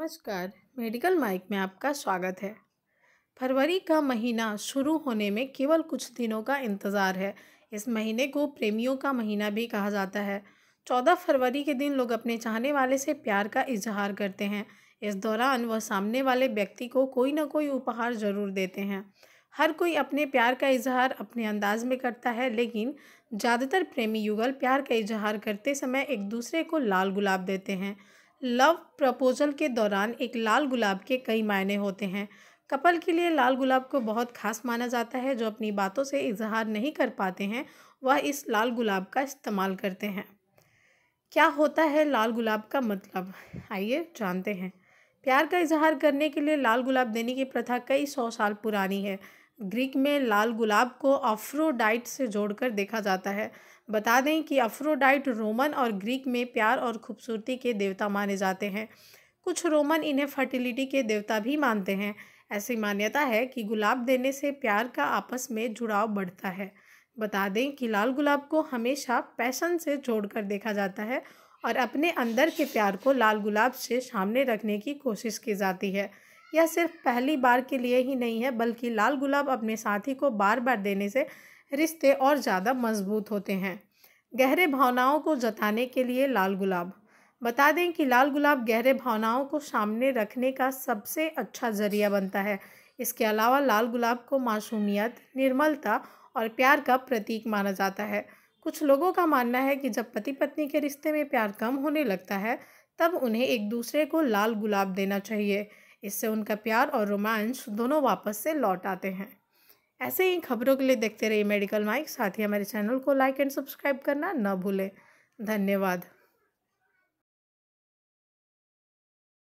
नमस्कार medical mic में आपका स्वागत है फरवरी का महीना शुरू होने में केवल कुछ दिनों का इंतज़ार है इस महीने को प्रेमियों का महीना भी कहा जाता है चौदह फरवरी के दिन लोग अपने चाहने वाले से प्यार का इजहार करते हैं इस दौरान वह सामने वाले व्यक्ति को कोई ना कोई उपहार ज़रूर देते हैं हर कोई अपने प्यार का इजहार अपने अंदाज में करता है लेकिन ज़्यादातर प्रेमी युगल प्यार का इजहार करते समय एक दूसरे को लाल गुलाब देते हैं लव प्रपोजल के दौरान एक लाल गुलाब के कई मायने होते हैं कपल के लिए लाल गुलाब को बहुत खास माना जाता है जो अपनी बातों से इजहार नहीं कर पाते हैं वह इस लाल गुलाब का इस्तेमाल करते हैं क्या होता है लाल गुलाब का मतलब आइए जानते हैं प्यार का इजहार करने के लिए लाल गुलाब देने की प्रथा कई सौ साल पुरानी है ग्रीक में लाल गुलाब को अफ्रोडाइट से जोड़कर देखा जाता है बता दें कि अफ्रोडाइट रोमन और ग्रीक में प्यार और खूबसूरती के देवता माने जाते हैं कुछ रोमन इन्हें फर्टिलिटी के देवता भी मानते हैं ऐसी मान्यता है कि गुलाब देने से प्यार का आपस में जुड़ाव बढ़ता है बता दें कि लाल गुलाब को हमेशा पैशन से जोड़कर देखा जाता है और अपने अंदर के प्यार को लाल गुलाब से सामने रखने की कोशिश की जाती है यह सिर्फ पहली बार के लिए ही नहीं है बल्कि लाल गुलाब अपने साथी को बार बार देने से रिश्ते और ज़्यादा मजबूत होते हैं गहरे भावनाओं को जताने के लिए लाल गुलाब बता दें कि लाल गुलाब गहरे भावनाओं को सामने रखने का सबसे अच्छा जरिया बनता है इसके अलावा लाल गुलाब को मासूमियत निर्मलता और प्यार का प्रतीक माना जाता है कुछ लोगों का मानना है कि जब पति पत्नी के रिश्ते में प्यार कम होने लगता है तब उन्हें एक दूसरे को लाल गुलाब देना चाहिए इससे उनका प्यार और रोमांच दोनों वापस से लौट आते हैं ऐसे ही खबरों के लिए देखते रहिए मेडिकल माइक साथ ही हमारे चैनल को लाइक एंड सब्सक्राइब करना न भूलें धन्यवाद